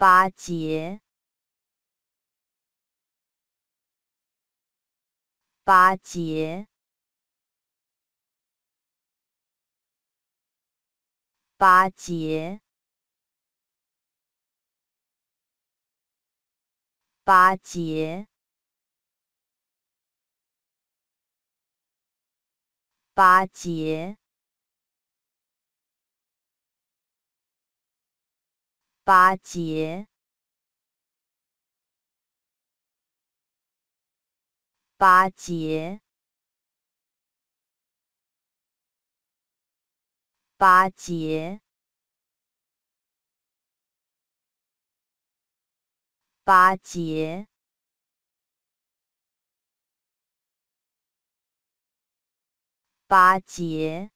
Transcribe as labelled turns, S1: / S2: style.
S1: 八节，八节，八节，八节，八节。八节，八节，八节，八节，八节。